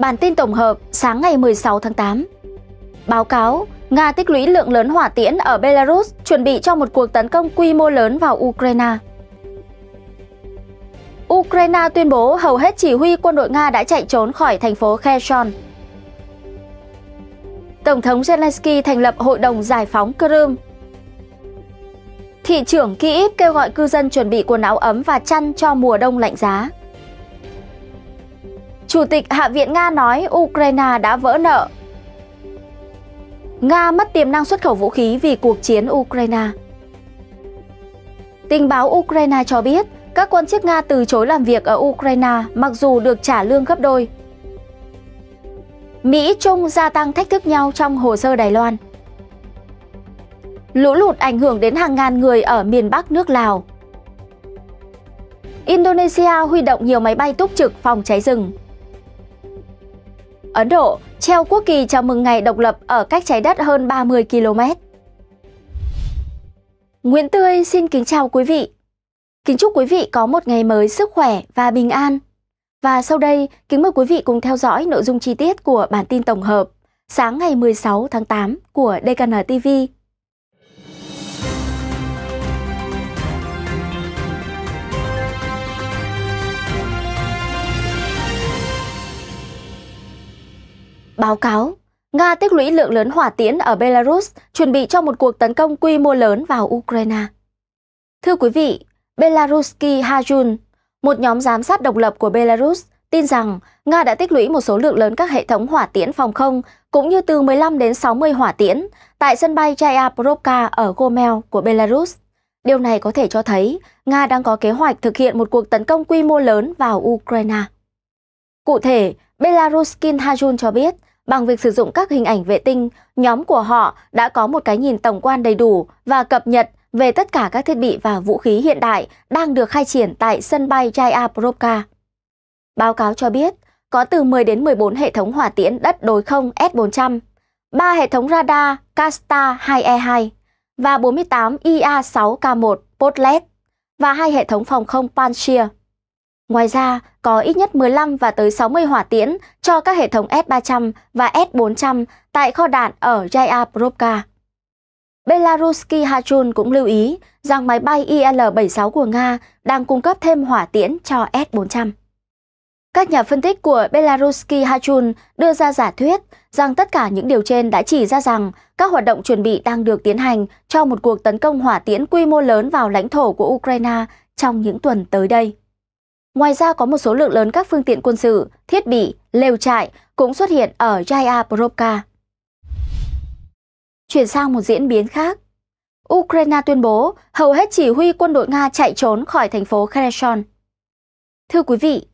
Bản tin tổng hợp sáng ngày 16 tháng 8. Báo cáo Nga tích lũy lượng lớn hỏa tiễn ở Belarus chuẩn bị cho một cuộc tấn công quy mô lớn vào Ukraine. Ukraine tuyên bố hầu hết chỉ huy quân đội Nga đã chạy trốn khỏi thành phố Kherson. Tổng thống Zelensky thành lập Hội đồng Giải phóng Crimea. Thị trưởng Kyiv kêu gọi cư dân chuẩn bị quần áo ấm và chăn cho mùa đông lạnh giá. Chủ tịch Hạ viện Nga nói Ukraine đã vỡ nợ. Nga mất tiềm năng xuất khẩu vũ khí vì cuộc chiến Ukraine. Tình báo Ukraine cho biết các quan chức Nga từ chối làm việc ở Ukraine mặc dù được trả lương gấp đôi. Mỹ Trung gia tăng thách thức nhau trong hồ sơ Đài Loan. Lũ lụt ảnh hưởng đến hàng ngàn người ở miền Bắc nước Lào. Indonesia huy động nhiều máy bay túc trực phòng cháy rừng. Ấn Độ treo quốc kỳ chào mừng ngày độc lập ở cách trái đất hơn 30 km. Nguyễn Tươi xin kính chào quý vị. Kính chúc quý vị có một ngày mới sức khỏe và bình an. Và sau đây, kính mời quý vị cùng theo dõi nội dung chi tiết của bản tin tổng hợp sáng ngày 16 tháng 8 của DKN TV. Báo cáo, Nga tích lũy lượng lớn hỏa tiễn ở Belarus, chuẩn bị cho một cuộc tấn công quy mô lớn vào Ukraine. Thưa quý vị, Belaruski Hajun, một nhóm giám sát độc lập của Belarus, tin rằng Nga đã tích lũy một số lượng lớn các hệ thống hỏa tiễn phòng không, cũng như từ 15 đến 60 hỏa tiễn tại sân bay Chayaprovka ở Gomel của Belarus. Điều này có thể cho thấy Nga đang có kế hoạch thực hiện một cuộc tấn công quy mô lớn vào Ukraine. Cụ thể, Belaruskin Hajun cho biết Bằng việc sử dụng các hình ảnh vệ tinh, nhóm của họ đã có một cái nhìn tổng quan đầy đủ và cập nhật về tất cả các thiết bị và vũ khí hiện đại đang được khai triển tại sân bay Jayaprovka. Báo cáo cho biết, có từ 10 đến 14 hệ thống hỏa tiễn đất đối không S-400, 3 hệ thống radar Casta 2E2 và 48 IA-6K1 Potlet và hai hệ thống phòng không Panchir. Ngoài ra, có ít nhất 15 và tới 60 hỏa tiễn cho các hệ thống S-300 và S-400 tại kho đạn ở Jaya Provka. Belaruski Hachun cũng lưu ý rằng máy bay IL-76 của Nga đang cung cấp thêm hỏa tiễn cho S-400. Các nhà phân tích của Belaruski Hachun đưa ra giả thuyết rằng tất cả những điều trên đã chỉ ra rằng các hoạt động chuẩn bị đang được tiến hành cho một cuộc tấn công hỏa tiễn quy mô lớn vào lãnh thổ của Ukraine trong những tuần tới đây. Ngoài ra có một số lượng lớn các phương tiện quân sự, thiết bị, lều trại cũng xuất hiện ở Jaya Provka. Chuyển sang một diễn biến khác. Ukraine tuyên bố hầu hết chỉ huy quân đội Nga chạy trốn khỏi thành phố Kherson. Thưa quý vị,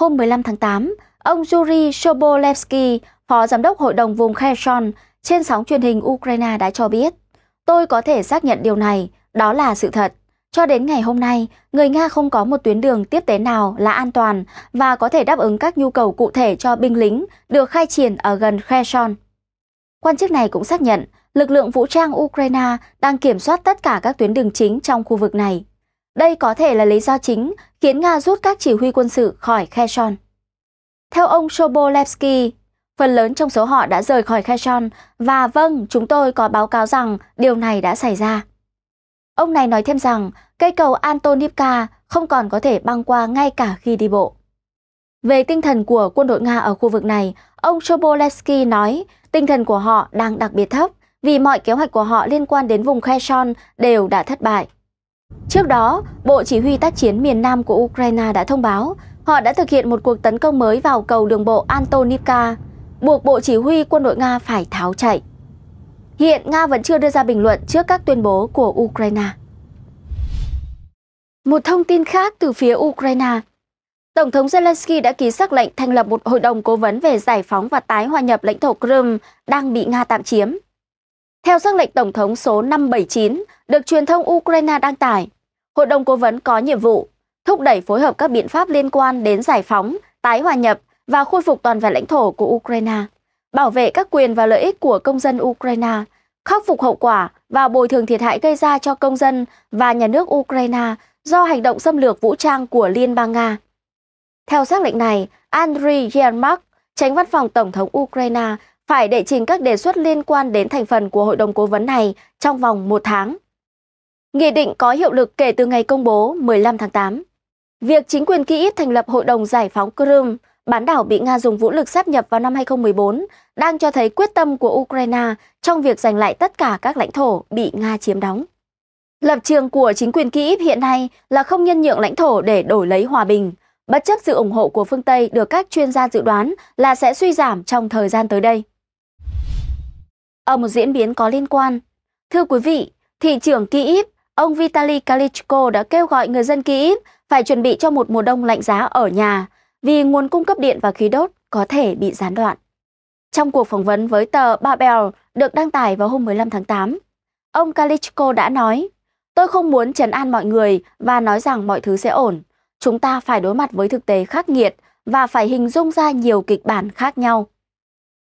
hôm 15 tháng 8, ông Yuri Sobolevsky, phó giám đốc hội đồng vùng Kherson, trên sóng truyền hình Ukraine đã cho biết, tôi có thể xác nhận điều này, đó là sự thật. Cho đến ngày hôm nay, người Nga không có một tuyến đường tiếp tế nào là an toàn và có thể đáp ứng các nhu cầu cụ thể cho binh lính được khai triển ở gần Kherson. Quan chức này cũng xác nhận lực lượng vũ trang Ukraine đang kiểm soát tất cả các tuyến đường chính trong khu vực này. Đây có thể là lý do chính khiến Nga rút các chỉ huy quân sự khỏi Kherson. Theo ông Sobolevsky, phần lớn trong số họ đã rời khỏi Kherson và vâng, chúng tôi có báo cáo rằng điều này đã xảy ra. Ông này nói thêm rằng cây cầu Antonivka không còn có thể băng qua ngay cả khi đi bộ. Về tinh thần của quân đội Nga ở khu vực này, ông Chobolevsky nói tinh thần của họ đang đặc biệt thấp vì mọi kế hoạch của họ liên quan đến vùng Kherson đều đã thất bại. Trước đó, Bộ Chỉ huy tác chiến miền Nam của Ukraine đã thông báo họ đã thực hiện một cuộc tấn công mới vào cầu đường bộ Antonivka, buộc Bộ Chỉ huy quân đội Nga phải tháo chạy. Hiện Nga vẫn chưa đưa ra bình luận trước các tuyên bố của Ukraine. Một thông tin khác từ phía Ukraine. Tổng thống Zelensky đã ký sắc lệnh thành lập một hội đồng cố vấn về giải phóng và tái hòa nhập lãnh thổ Crimea đang bị Nga tạm chiếm. Theo sắc lệnh Tổng thống số 579 được truyền thông Ukraine đăng tải, Hội đồng Cố vấn có nhiệm vụ thúc đẩy phối hợp các biện pháp liên quan đến giải phóng, tái hòa nhập và khôi phục toàn vẹn lãnh thổ của Ukraine bảo vệ các quyền và lợi ích của công dân Ukraine, khắc phục hậu quả và bồi thường thiệt hại gây ra cho công dân và nhà nước Ukraine do hành động xâm lược vũ trang của Liên bang Nga. Theo xác lệnh này, Andriy Yermak, tránh văn phòng Tổng thống Ukraine, phải đệ trình các đề xuất liên quan đến thành phần của hội đồng cố vấn này trong vòng một tháng. Nghị định có hiệu lực kể từ ngày công bố 15 tháng 8. Việc chính quyền Kyiv thành lập Hội đồng Giải phóng Crimea bán đảo bị Nga dùng vũ lực sáp nhập vào năm 2014 đang cho thấy quyết tâm của Ukraine trong việc giành lại tất cả các lãnh thổ bị Nga chiếm đóng. Lập trường của chính quyền Kyiv hiện nay là không nhân nhượng lãnh thổ để đổi lấy hòa bình, bất chấp sự ủng hộ của phương Tây được các chuyên gia dự đoán là sẽ suy giảm trong thời gian tới đây. Ở một diễn biến có liên quan, thưa quý vị, thị trưởng Kyiv, ông Vitaly kalichko đã kêu gọi người dân Kyiv phải chuẩn bị cho một mùa đông lạnh giá ở nhà – vì nguồn cung cấp điện và khí đốt có thể bị gián đoạn. Trong cuộc phỏng vấn với tờ Babel được đăng tải vào hôm 15 tháng 8, ông Kalichko đã nói, tôi không muốn trấn an mọi người và nói rằng mọi thứ sẽ ổn. Chúng ta phải đối mặt với thực tế khắc nghiệt và phải hình dung ra nhiều kịch bản khác nhau.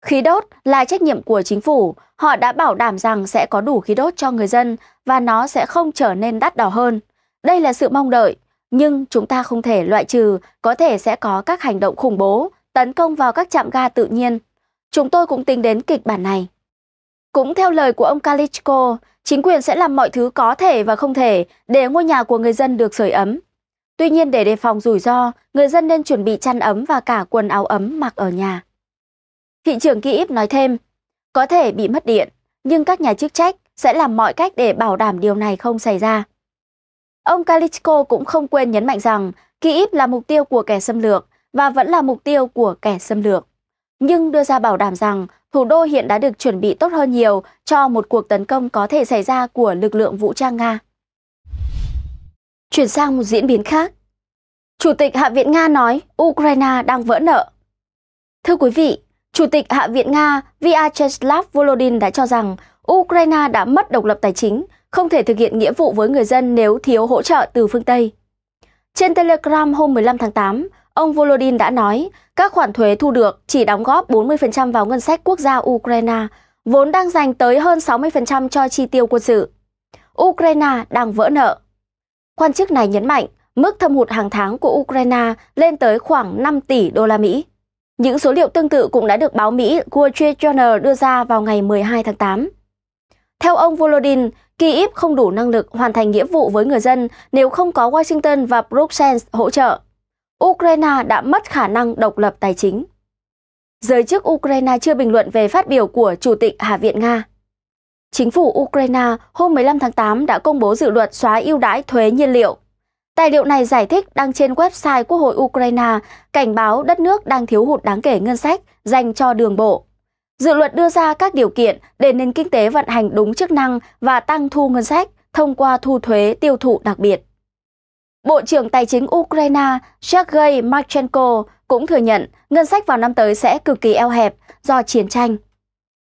Khí đốt là trách nhiệm của chính phủ, họ đã bảo đảm rằng sẽ có đủ khí đốt cho người dân và nó sẽ không trở nên đắt đỏ hơn. Đây là sự mong đợi nhưng chúng ta không thể loại trừ có thể sẽ có các hành động khủng bố tấn công vào các trạm ga tự nhiên. Chúng tôi cũng tính đến kịch bản này. Cũng theo lời của ông Kalichko, chính quyền sẽ làm mọi thứ có thể và không thể để ngôi nhà của người dân được sưởi ấm. Tuy nhiên để đề phòng rủi ro, người dân nên chuẩn bị chăn ấm và cả quần áo ấm mặc ở nhà. Thị trưởng Kyiv nói thêm, có thể bị mất điện, nhưng các nhà chức trách sẽ làm mọi cách để bảo đảm điều này không xảy ra. Ông Kalichko cũng không quên nhấn mạnh rằng Kyiv là mục tiêu của kẻ xâm lược và vẫn là mục tiêu của kẻ xâm lược. Nhưng đưa ra bảo đảm rằng thủ đô hiện đã được chuẩn bị tốt hơn nhiều cho một cuộc tấn công có thể xảy ra của lực lượng vũ trang Nga. Chuyển sang một diễn biến khác. Chủ tịch Hạ viện Nga nói Ukraine đang vỡ nợ. Thưa quý vị, Chủ tịch Hạ viện Nga Vyacheslav Volodin đã cho rằng Ukraine đã mất độc lập tài chính không thể thực hiện nghĩa vụ với người dân nếu thiếu hỗ trợ từ phương Tây. Trên Telegram hôm 15 tháng 8, ông Volodin đã nói các khoản thuế thu được chỉ đóng góp 40% vào ngân sách quốc gia Ukraine, vốn đang dành tới hơn 60% cho chi tiêu quân sự. Ukraine đang vỡ nợ. Quan chức này nhấn mạnh mức thâm hụt hàng tháng của Ukraine lên tới khoảng 5 tỷ đô la Mỹ. Những số liệu tương tự cũng đã được báo Mỹ Wall Street Journal đưa ra vào ngày 12 tháng 8. Theo ông Volodin, Kyiv không đủ năng lực hoàn thành nghĩa vụ với người dân nếu không có Washington và Bruxelles hỗ trợ. Ukraine đã mất khả năng độc lập tài chính. Giới chức Ukraine chưa bình luận về phát biểu của Chủ tịch Hạ viện Nga. Chính phủ Ukraine hôm 15 tháng 8 đã công bố dự luật xóa ưu đãi thuế nhiên liệu. Tài liệu này giải thích đăng trên website Quốc hội Ukraine cảnh báo đất nước đang thiếu hụt đáng kể ngân sách dành cho đường bộ. Dự luật đưa ra các điều kiện để nền kinh tế vận hành đúng chức năng và tăng thu ngân sách thông qua thu thuế tiêu thụ đặc biệt. Bộ trưởng Tài chính Ukraine Sergei Marchenko cũng thừa nhận ngân sách vào năm tới sẽ cực kỳ eo hẹp do chiến tranh.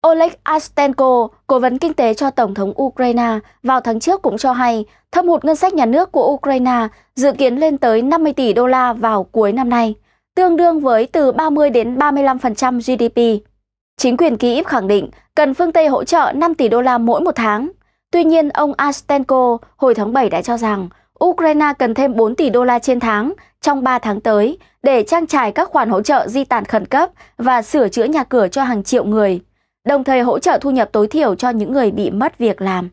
Oleg Astenko, cố vấn kinh tế cho Tổng thống Ukraine, vào tháng trước cũng cho hay thâm hụt ngân sách nhà nước của Ukraine dự kiến lên tới 50 tỷ đô la vào cuối năm nay, tương đương với từ 30 đến 35% GDP. Chính quyền Kyiv khẳng định cần phương Tây hỗ trợ 5 tỷ đô la mỗi một tháng. Tuy nhiên, ông Astenko hồi tháng 7 đã cho rằng Ukraine cần thêm 4 tỷ đô la trên tháng trong 3 tháng tới để trang trải các khoản hỗ trợ di tản khẩn cấp và sửa chữa nhà cửa cho hàng triệu người, đồng thời hỗ trợ thu nhập tối thiểu cho những người bị mất việc làm.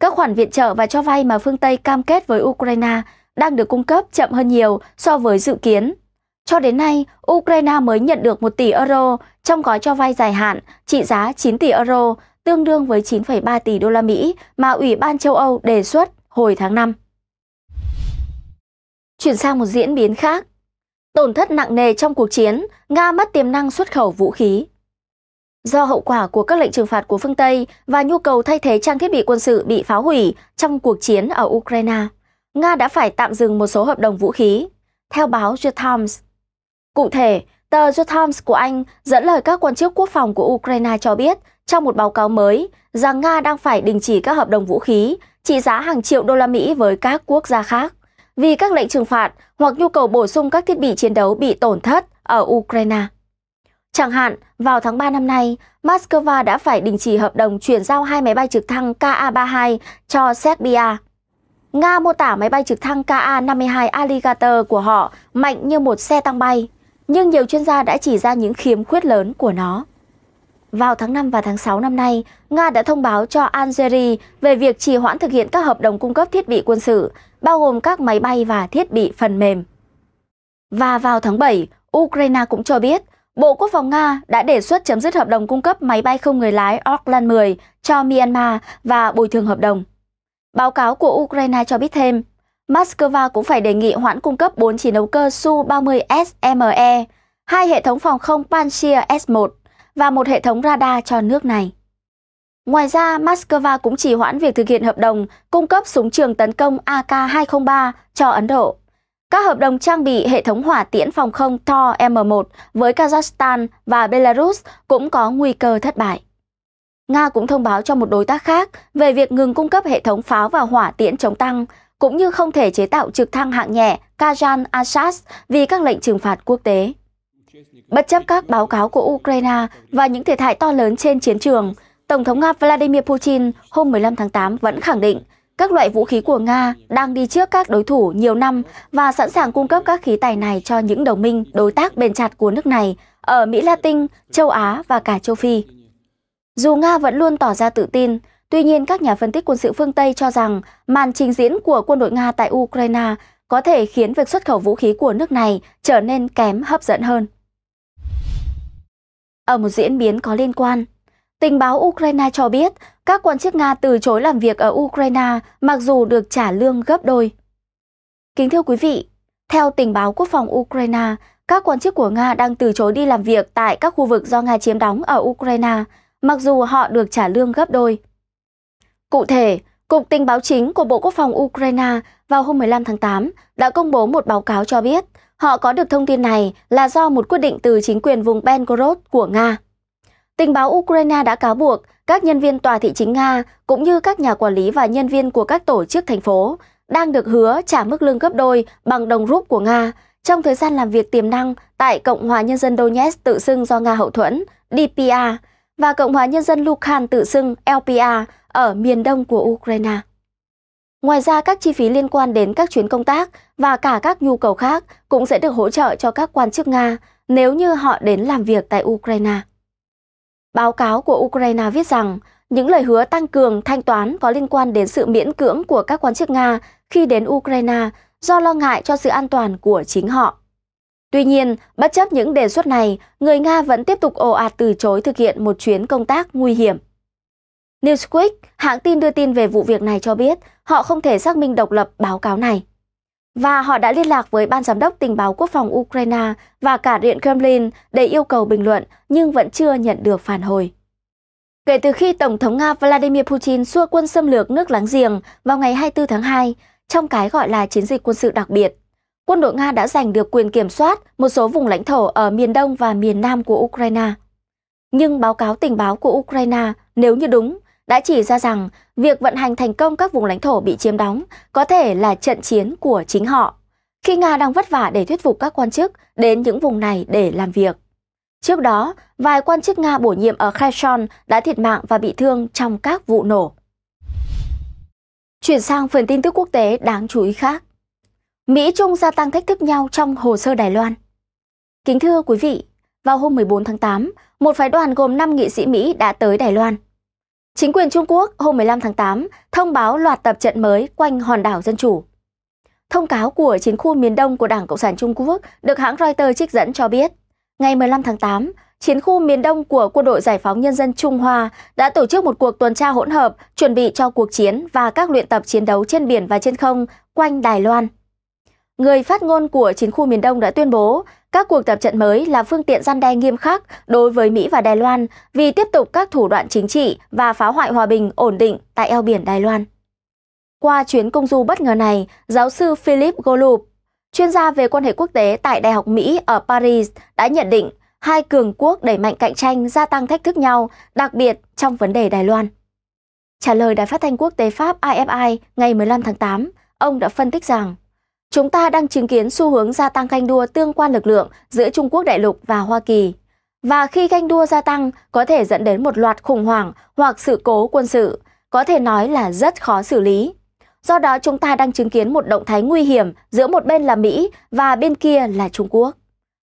Các khoản viện trợ và cho vay mà phương Tây cam kết với Ukraine đang được cung cấp chậm hơn nhiều so với dự kiến cho đến nay, Ukraine mới nhận được 1 tỷ euro trong gói cho vay dài hạn trị giá 9 tỷ euro, tương đương với 9,3 tỷ đô la Mỹ mà Ủy ban châu Âu đề xuất hồi tháng 5. Chuyển sang một diễn biến khác. Tổn thất nặng nề trong cuộc chiến, Nga mất tiềm năng xuất khẩu vũ khí. Do hậu quả của các lệnh trừng phạt của phương Tây và nhu cầu thay thế trang thiết bị quân sự bị phá hủy trong cuộc chiến ở Ukraine, Nga đã phải tạm dừng một số hợp đồng vũ khí. Theo báo The Times, Cụ thể, tờ The Times của Anh dẫn lời các quan chức quốc phòng của Ukraine cho biết trong một báo cáo mới rằng Nga đang phải đình chỉ các hợp đồng vũ khí trị giá hàng triệu đô la Mỹ với các quốc gia khác vì các lệnh trừng phạt hoặc nhu cầu bổ sung các thiết bị chiến đấu bị tổn thất ở Ukraine. Chẳng hạn, vào tháng 3 năm nay, Moscow đã phải đình chỉ hợp đồng chuyển giao hai máy bay trực thăng Ka-32 cho Serbia. Nga mô tả máy bay trực thăng Ka-52 Alligator của họ mạnh như một xe tăng bay nhưng nhiều chuyên gia đã chỉ ra những khiếm khuyết lớn của nó. Vào tháng 5 và tháng 6 năm nay, Nga đã thông báo cho Algeria về việc trì hoãn thực hiện các hợp đồng cung cấp thiết bị quân sự, bao gồm các máy bay và thiết bị phần mềm. Và vào tháng 7, Ukraine cũng cho biết Bộ Quốc phòng Nga đã đề xuất chấm dứt hợp đồng cung cấp máy bay không người lái Orlan 10 cho Myanmar và bồi thường hợp đồng. Báo cáo của Ukraine cho biết thêm, Moscow cũng phải đề nghị hoãn cung cấp 4 chiến đấu cơ Su-30 SME, hai hệ thống phòng không Pantsir S-1 và một hệ thống radar cho nước này. Ngoài ra, Moscow cũng trì hoãn việc thực hiện hợp đồng cung cấp súng trường tấn công AK-203 cho Ấn Độ. Các hợp đồng trang bị hệ thống hỏa tiễn phòng không Thor M1 với Kazakhstan và Belarus cũng có nguy cơ thất bại. Nga cũng thông báo cho một đối tác khác về việc ngừng cung cấp hệ thống pháo và hỏa tiễn chống tăng cũng như không thể chế tạo trực thăng hạng nhẹ Kajan Asas vì các lệnh trừng phạt quốc tế. Bất chấp các báo cáo của Ukraine và những thiệt hại to lớn trên chiến trường, Tổng thống Nga Vladimir Putin hôm 15 tháng 8 vẫn khẳng định các loại vũ khí của Nga đang đi trước các đối thủ nhiều năm và sẵn sàng cung cấp các khí tài này cho những đồng minh, đối tác bền chặt của nước này ở Mỹ Latin, châu Á và cả châu Phi. Dù Nga vẫn luôn tỏ ra tự tin, Tuy nhiên, các nhà phân tích quân sự phương Tây cho rằng màn trình diễn của quân đội Nga tại Ukraine có thể khiến việc xuất khẩu vũ khí của nước này trở nên kém hấp dẫn hơn. Ở một diễn biến có liên quan, tình báo Ukraine cho biết các quan chức Nga từ chối làm việc ở Ukraine mặc dù được trả lương gấp đôi. Kính thưa quý vị, theo tình báo quốc phòng Ukraine, các quan chức của Nga đang từ chối đi làm việc tại các khu vực do Nga chiếm đóng ở Ukraine, mặc dù họ được trả lương gấp đôi. Cụ thể, Cục Tình báo chính của Bộ Quốc phòng Ukraine vào hôm 15 tháng 8 đã công bố một báo cáo cho biết họ có được thông tin này là do một quyết định từ chính quyền vùng Belgorod của Nga. Tình báo Ukraine đã cáo buộc các nhân viên tòa thị chính Nga cũng như các nhà quản lý và nhân viên của các tổ chức thành phố đang được hứa trả mức lương gấp đôi bằng đồng rút của Nga trong thời gian làm việc tiềm năng tại Cộng hòa Nhân dân Donetsk tự xưng do Nga hậu thuẫn, DPA, và Cộng hòa Nhân dân Lukan tự xưng LPA ở miền đông của Ukraine. Ngoài ra, các chi phí liên quan đến các chuyến công tác và cả các nhu cầu khác cũng sẽ được hỗ trợ cho các quan chức Nga nếu như họ đến làm việc tại Ukraine. Báo cáo của Ukraine viết rằng những lời hứa tăng cường thanh toán có liên quan đến sự miễn cưỡng của các quan chức Nga khi đến Ukraine do lo ngại cho sự an toàn của chính họ. Tuy nhiên, bất chấp những đề xuất này, người Nga vẫn tiếp tục ồ ạt từ chối thực hiện một chuyến công tác nguy hiểm. Newsweek, hãng tin đưa tin về vụ việc này cho biết họ không thể xác minh độc lập báo cáo này. Và họ đã liên lạc với Ban Giám đốc Tình báo Quốc phòng Ukraine và cả Điện Kremlin để yêu cầu bình luận nhưng vẫn chưa nhận được phản hồi. Kể từ khi Tổng thống Nga Vladimir Putin xua quân xâm lược nước láng giềng vào ngày 24 tháng 2 trong cái gọi là chiến dịch quân sự đặc biệt, quân đội Nga đã giành được quyền kiểm soát một số vùng lãnh thổ ở miền đông và miền nam của Ukraine. Nhưng báo cáo tình báo của Ukraine, nếu như đúng, đã chỉ ra rằng việc vận hành thành công các vùng lãnh thổ bị chiếm đóng có thể là trận chiến của chính họ, khi Nga đang vất vả để thuyết phục các quan chức đến những vùng này để làm việc. Trước đó, vài quan chức Nga bổ nhiệm ở Kherson đã thiệt mạng và bị thương trong các vụ nổ. Chuyển sang phần tin tức quốc tế đáng chú ý khác. Mỹ-Trung gia tăng thách thức nhau trong hồ sơ Đài Loan. Kính thưa quý vị, vào hôm 14 tháng 8, một phái đoàn gồm 5 nghị sĩ Mỹ đã tới Đài Loan – Chính quyền Trung Quốc hôm 15 tháng 8 thông báo loạt tập trận mới quanh hòn đảo Dân Chủ. Thông cáo của chiến khu miền Đông của Đảng Cộng sản Trung Quốc được hãng Reuters trích dẫn cho biết, ngày 15 tháng 8, chiến khu miền Đông của Quân đội Giải phóng Nhân dân Trung Hoa đã tổ chức một cuộc tuần tra hỗn hợp chuẩn bị cho cuộc chiến và các luyện tập chiến đấu trên biển và trên không quanh Đài Loan. Người phát ngôn của chiến khu miền Đông đã tuyên bố các cuộc tập trận mới là phương tiện gian đe nghiêm khắc đối với Mỹ và Đài Loan vì tiếp tục các thủ đoạn chính trị và phá hoại hòa bình ổn định tại eo biển Đài Loan. Qua chuyến công du bất ngờ này, giáo sư Philip Golub, chuyên gia về quan hệ quốc tế tại Đại học Mỹ ở Paris, đã nhận định hai cường quốc đẩy mạnh cạnh tranh gia tăng thách thức nhau, đặc biệt trong vấn đề Đài Loan. Trả lời Đài phát thanh quốc tế Pháp (IFI) ngày 15 tháng 8, ông đã phân tích rằng Chúng ta đang chứng kiến xu hướng gia tăng ganh đua tương quan lực lượng giữa Trung Quốc đại lục và Hoa Kỳ. Và khi ganh đua gia tăng, có thể dẫn đến một loạt khủng hoảng hoặc sự cố quân sự, có thể nói là rất khó xử lý. Do đó chúng ta đang chứng kiến một động thái nguy hiểm giữa một bên là Mỹ và bên kia là Trung Quốc.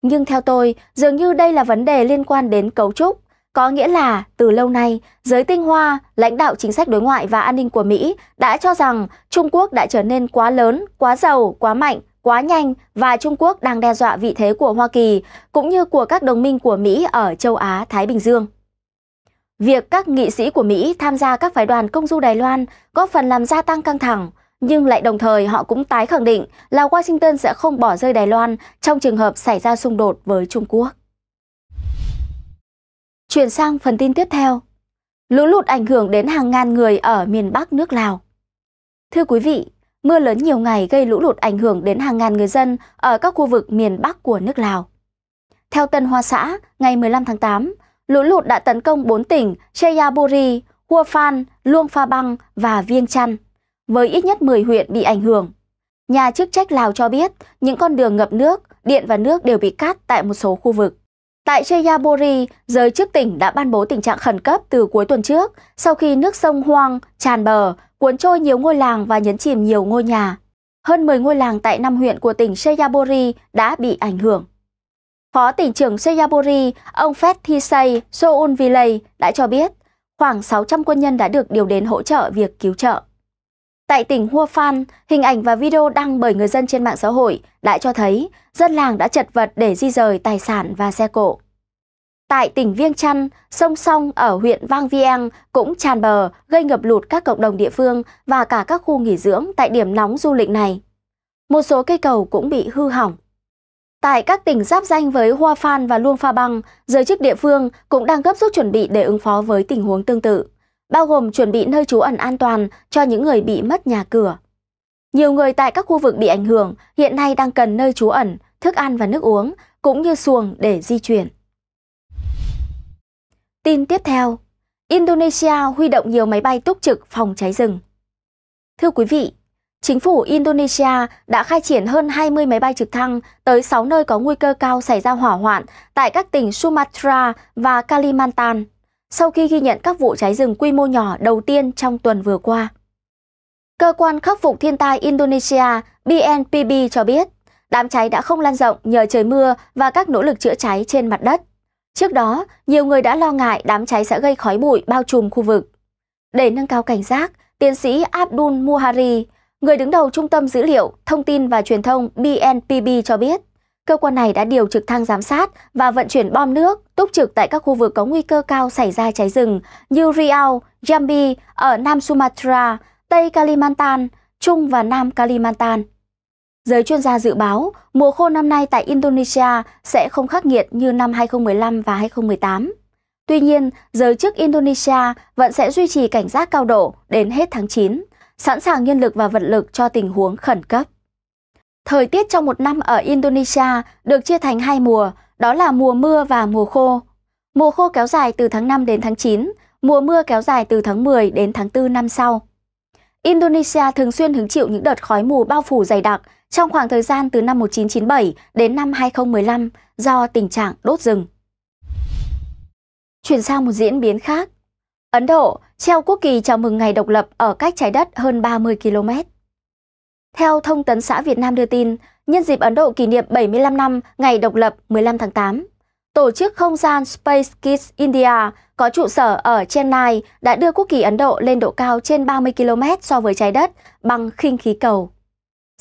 Nhưng theo tôi, dường như đây là vấn đề liên quan đến cấu trúc, có nghĩa là từ lâu nay, giới tinh hoa, lãnh đạo chính sách đối ngoại và an ninh của Mỹ đã cho rằng Trung Quốc đã trở nên quá lớn, quá giàu, quá mạnh, quá nhanh và Trung Quốc đang đe dọa vị thế của Hoa Kỳ cũng như của các đồng minh của Mỹ ở châu Á, Thái Bình Dương. Việc các nghị sĩ của Mỹ tham gia các phái đoàn công du Đài Loan góp phần làm gia tăng căng thẳng, nhưng lại đồng thời họ cũng tái khẳng định là Washington sẽ không bỏ rơi Đài Loan trong trường hợp xảy ra xung đột với Trung Quốc. Chuyển sang phần tin tiếp theo. Lũ lụt ảnh hưởng đến hàng ngàn người ở miền Bắc nước Lào. Thưa quý vị, mưa lớn nhiều ngày gây lũ lụt ảnh hưởng đến hàng ngàn người dân ở các khu vực miền Bắc của nước Lào. Theo Tân Hoa Xã, ngày 15 tháng 8, lũ lụt đã tấn công 4 tỉnh Cheyaburi, Hua Phan, Luông Pha Bang và Viêng Chăn, với ít nhất 10 huyện bị ảnh hưởng. Nhà chức trách Lào cho biết những con đường ngập nước, điện và nước đều bị cắt tại một số khu vực. Tại Cheyaburi, giới chức tỉnh đã ban bố tình trạng khẩn cấp từ cuối tuần trước sau khi nước sông Hoang tràn bờ, cuốn trôi nhiều ngôi làng và nhấn chìm nhiều ngôi nhà. Hơn 10 ngôi làng tại năm huyện của tỉnh Cheyaburi đã bị ảnh hưởng. Phó tỉnh trưởng Cheyaburi, ông Fed Thisay Sounvillay đã cho biết khoảng 600 quân nhân đã được điều đến hỗ trợ việc cứu trợ. Tại tỉnh Hua Phan, hình ảnh và video đăng bởi người dân trên mạng xã hội đã cho thấy dân làng đã chật vật để di rời tài sản và xe cộ. Tại tỉnh Viêng Chăn, sông Song ở huyện Vang Vieng cũng tràn bờ gây ngập lụt các cộng đồng địa phương và cả các khu nghỉ dưỡng tại điểm nóng du lịch này. Một số cây cầu cũng bị hư hỏng. Tại các tỉnh giáp danh với Hua Phan và Luông Pha Bang, giới chức địa phương cũng đang gấp rút chuẩn bị để ứng phó với tình huống tương tự bao gồm chuẩn bị nơi trú ẩn an toàn cho những người bị mất nhà cửa. Nhiều người tại các khu vực bị ảnh hưởng hiện nay đang cần nơi trú ẩn, thức ăn và nước uống, cũng như xuồng để di chuyển. Tin tiếp theo, Indonesia huy động nhiều máy bay túc trực phòng cháy rừng. Thưa quý vị, chính phủ Indonesia đã khai triển hơn 20 máy bay trực thăng tới 6 nơi có nguy cơ cao xảy ra hỏa hoạn tại các tỉnh Sumatra và Kalimantan sau khi ghi nhận các vụ cháy rừng quy mô nhỏ đầu tiên trong tuần vừa qua. Cơ quan khắc phục thiên tai Indonesia BNPB cho biết, đám cháy đã không lan rộng nhờ trời mưa và các nỗ lực chữa cháy trên mặt đất. Trước đó, nhiều người đã lo ngại đám cháy sẽ gây khói bụi bao trùm khu vực. Để nâng cao cảnh giác, tiến sĩ Abdul Muhari, người đứng đầu Trung tâm Dữ liệu, Thông tin và Truyền thông BNPB cho biết, Cơ quan này đã điều trực thăng giám sát và vận chuyển bom nước túc trực tại các khu vực có nguy cơ cao xảy ra cháy rừng như Riau, Jambi ở Nam Sumatra, Tây Kalimantan, Trung và Nam Kalimantan. Giới chuyên gia dự báo mùa khô năm nay tại Indonesia sẽ không khắc nghiệt như năm 2015 và 2018. Tuy nhiên, giới chức Indonesia vẫn sẽ duy trì cảnh giác cao độ đến hết tháng 9, sẵn sàng nhân lực và vật lực cho tình huống khẩn cấp. Thời tiết trong một năm ở Indonesia được chia thành hai mùa, đó là mùa mưa và mùa khô. Mùa khô kéo dài từ tháng 5 đến tháng 9, mùa mưa kéo dài từ tháng 10 đến tháng 4 năm sau. Indonesia thường xuyên hứng chịu những đợt khói mù bao phủ dày đặc trong khoảng thời gian từ năm 1997 đến năm 2015 do tình trạng đốt rừng. Chuyển sang một diễn biến khác. Ấn Độ treo quốc kỳ chào mừng ngày độc lập ở cách trái đất hơn 30 km. Theo Thông tấn xã Việt Nam đưa tin, nhân dịp Ấn Độ kỷ niệm 75 năm ngày độc lập 15 tháng 8, tổ chức không gian Space Kids India có trụ sở ở Chennai đã đưa quốc kỳ Ấn Độ lên độ cao trên 30 km so với trái đất bằng khinh khí cầu.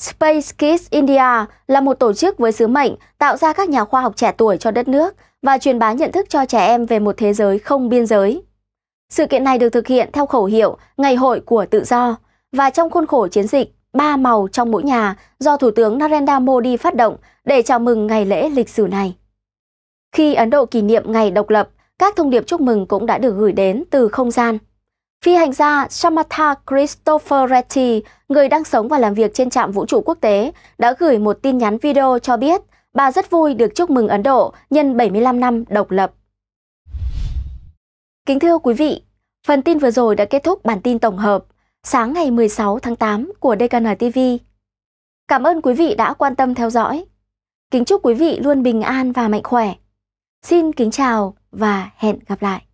Space Kids India là một tổ chức với sứ mệnh tạo ra các nhà khoa học trẻ tuổi cho đất nước và truyền bá nhận thức cho trẻ em về một thế giới không biên giới. Sự kiện này được thực hiện theo khẩu hiệu Ngày hội của tự do và trong khuôn khổ chiến dịch ba màu trong mỗi nhà do Thủ tướng Narendra Modi phát động để chào mừng ngày lễ lịch sử này. Khi Ấn Độ kỷ niệm ngày độc lập, các thông điệp chúc mừng cũng đã được gửi đến từ không gian. Phi hành gia Samatha Christopher Retty, người đang sống và làm việc trên trạm vũ trụ quốc tế, đã gửi một tin nhắn video cho biết bà rất vui được chúc mừng Ấn Độ nhân 75 năm độc lập. Kính thưa quý vị, phần tin vừa rồi đã kết thúc bản tin tổng hợp sáng ngày 16 tháng 8 của DKN TV. Cảm ơn quý vị đã quan tâm theo dõi. Kính chúc quý vị luôn bình an và mạnh khỏe. Xin kính chào và hẹn gặp lại.